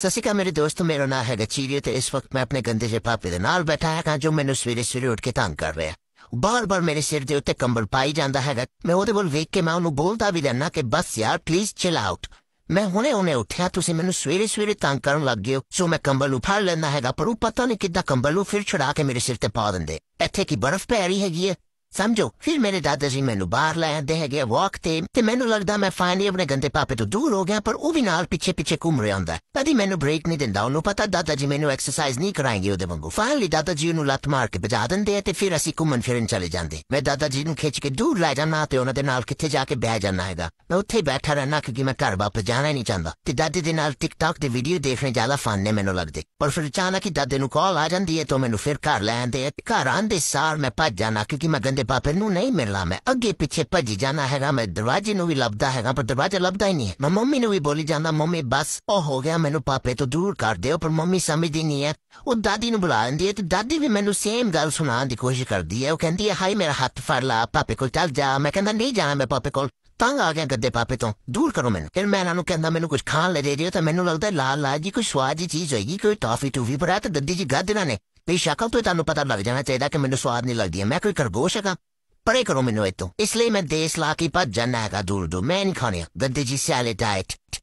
ਸਤਿ ਸ਼੍ਰੀ ਅਕਾਲ ਮੇਰੇ ਦੋਸਤੋ ਮੇਰਾ ਨਾਮ ਹੈ ਰਚੀਰੀਆ ਤੇ ਇਸ ਵਕਤ ਮੈਂ ਆਪਣੇ ਗੰਦੇ ਜਿਹੇ ਪਾਪੇ ਦੇ ਨਾਲ ਬੈਠਾ ਹੈਗਾ ਜੋ ਮੈਨੂੰ ਸਵੇਰੇ ਸਵੇਰੇ ਉੱਠ ਕੇ ਤੰਗ ਕਰ ਰਿਹਾ ਬਾਰ-ਬਾਰ ਮੇਰੇ ਸਿਰ ਦੇ ਉੱਤੇ ਕੰਬਲ ਪਾਈ ਜਾਂਦਾ ਹੈਗਾ ਮੈਂ ਉਹਦੇ ਵੱਲ ਵੇਖ ਕੇ ਮੈਂ ਉਹਨੂੰ ਬੋਲਦਾ ਵੀ ਰਹਿਣਾ ਕਿ ਬਸ ਯਾਰ ਪਲੀਜ਼ ਚਿਲ ਆਊਟ ਮੈਂ ਹੁਣੇ ਉਹਨੇ ਉੱਠਿਆ ਤੁਸੀਂ ਮੈਨੂੰ ਸਵੇਰੇ ਸਵੇਰੇ ਤੰਗ ਕਰਨ ਲੱਗ ਗਏ ਸੋ ਮੈਂ ਕੰਬਲ ਉਠਾ ਲੈਣਾ ਹੈਗਾ ਪਰ ਉਹ ਪਤਾ ਨਹੀਂ ਕਿੱਦਾਂ ਕੰਬਲ ਨੂੰ ਫਿਰ ਛੜਾ ਕੇ ਮੇਰੇ ਸਿਰ ਤੇ ਪਾ ਦਿੰਦੇ ਇੱਥੇ ਕੀ ਬਰਫ਼ ਪੈ ਰਹੀ ਹੈਗੀ ਹੈ ਸਮਝੋ ਫਿਰ ਮੇਰੇ ਦਾਦਾ ਜੀ ਮੈਨੂੰ ਬਾਹਰ ਲੈ ਆਂਦੇ ਹੈਗੇ ਵਾਕ ਤੇ ਤੇ ਮੈਨੂੰ ਲੱਗਦਾ ਮੈਂ ਫਾਈਨਲੀ ਆਪਣੇ ਗੰਦੇ ਪਾਪੇ ਤੋਂ ਦੂਰ ਹੋ ਗਿਆ ਪਰ ਉਹ ਵੀ ਨਾਲ ਪਿੱਛੇ ਪਿੱਛੇ ਘੁੰਮ ਰਿਹਾ ਹੁੰਦਾ ਹੀ ਮੈਨੂੰ ਬ੍ਰੇਕ ਨਹੀਂ ਦਿੰਦਾ ਉਹਨੂੰ ਪਤਾ ਦਾਦਾ ਜੀ ਮੈਨੂੰ ਐਕਸਰਸਾਈਜ਼ ਨਹੀਂ ਕਰਾਏਗੇ ਉਹਦੇ ਵਾਂਗੂ ਫਾਈਨਲੀ ਦਾਦਾ ਜੀ ਨੂੰ ਲੱਤ ਮਾਰ ਕੇ ਵਜਾ ਦਿੰਦੇ ਆ ਤੇ ਫਿਰ ਅਸੀਂ ਘੁੰਮਣ ਫਿਰਨ ਚਲੇ ਜਾਂਦੇ ਮੈਂ ਦਾਦਾ ਜੀ ਨੂੰ ਖਿੱਚ ਕੇ ਦੂਰ ਲੈ ਜਾਣਾ ਤੇ ਉਹਨਾਂ ਦੇ ਨਾਲ ਕਿੱਥੇ ਜਾ ਕੇ ਬਹਿ ਜਾਣਾ ਹੈਗਾ ਮੈਂ ਉੱਥੇ ਬੈਠਾ ਰਹਿਣਾ ਕਿਉਂਕਿ ਮੈਂ ਘਰ ਵਾਪਸ ਜਾਣਾ ਨਹੀਂ ਚਾਹੁੰਦਾ ਤੇ ਦਾਦੀ ਦੇ ਨਾਲ ਟਿਕਟੌਕ ਦੇ ਵੀਡੀਓ ਦੇਖਣੇ ਜਾਲਾ ਫਨ ਨੇ ਮੈਨੂੰ ਲੱਗਦੇ ਪਰ ਫਿਰ ਅਚਾਨਕ ਹੀ ਦਾਦੇ ਨੂੰ ਕਾਲ ਆ ਜਾਂਦੀ ਹੈ ਤਾਂ ਮੈਨੂੰ ਫਿਰ ਘਰ ਲੈ ਆਂਦੇ ਘਰ ਆਂਦੇ ਸਾਰ ਮੈਂ ਭੱਜ ਜਾਣਾ ਕਿਉਂਕਿ ਮੈਂ ਦੇ ਪਾਪੇ ਨੂੰ ਨਹੀਂ ਮਿਲਣਾ ਮੈਂ ਅੱਗੇ ਪਿੱਛੇ ਭੱਜੀ ਜਾਣਾ ਹੈਗਾ ਮੈਂ ਦਰਵਾਜ਼ੇ ਨੂੰ ਵੀ ਲੱਭਦਾ ਹੈਗਾ ਪਰ ਦਰਵਾਜ਼ਾ ਲੱਭਦਾ ਹੀ ਨਹੀਂ ਮੈਂ ਮੰਮੀ ਨੂੰ ਵੀ ਬੋਲੀ ਜਾਂਦਾ ਮੰਮੀ ਬਸ ਉਹ ਹੋ ਗਿਆ ਮੈਨੂੰ ਪਾਪੇ ਤੋਂ ਦੂਰ ਕਰ ਦਿਓ ਪਰ ਮੰਮੀ ਸਮਝਦੀ ਨਹੀਂ ਹੈ ਉਹ ਦਾਦੀ ਨੂੰ ਬੁਲਾ ਲੈਂਦੀ ਹੈ ਤੇ ਦਾਦੀ ਵੀ ਮੈਨੂੰ ਸੇਮ ਗੱਲ ਸੁਣਾਉਣ ਦੀ ਕੋਸ਼ਿਸ਼ ਕਰਦੀ ਹੈ ਉਹ ਕਹਿੰਦੀ ਹੈ ਹਾਈ ਮੇਰਾ ਹੱਥ ਫੜ ਲਾ ਪਾਪੇ ਕੋਲ ਚੱਲ ਜਾ ਮੈਂ ਕਹਿੰਦਾ ਨਹੀਂ ਜਾਣਾ ਮੈਂ ਪਾਪੇ ਕੋਲ ਤੰਗ ਆ ਗਿਆ ਗੱਦੇ ਪਾਪੇ ਤੋਂ ਦੂਰ ਕਰੋ ਮੈਨੂੰ ਫਿਰ ਮੈਂ ਇਹਨਾਂ ਨੂੰ ਕਹਿੰਦਾ ਮੈਨੂੰ ਕੁਝ ਖਾਣ ਲੈ ਦੇ ਦਿਓ ਤਾਂ ਮੈਨੂੰ ਲੱਗਦਾ ਲਾਲ ਲਾਜੀ ਕੋਈ ਸਵਾਦ ਦੀ ਚੀਜ਼ ਹੋਏਗੀ ਕੋਈ ਟਾਫੀ ਟੂਫੀ ਪਰ ਦੱਦੀ ਜੀ ਗੱਦ ਨੇ ਬੇਸ਼ੱਕਲ ਤੋਂ ਤੁਹਾਨੂੰ ਪਤਾ ਲੱਗ ਜਾਣਾ ਚਾਹੀਦਾ ਕਿ ਮੈਨੂੰ ਸਵਾਦ ਨਹੀਂ ਲੱਗਦੀ ਮੈਂ ਕੋਈ ਖਰਗੋਸ਼ ਹੈਗਾ ਪਰੇ ਕਰੋ ਮੈਨੂੰ ਇਤੋਂ ਇਸ ਲਈ ਮੈਂ ਦੇਸ਼ ਲਾ ਕੇ ਭੱਜ ਜਾਣਾ ਹੈਗਾ ਦੂਰ ਦੂਰ ਮੈਂ ਨਹੀਂ ਖਾਣੀ ਗੰਦੀ ਜੀ ਸਿਆਲੇ ਡਾਈਟ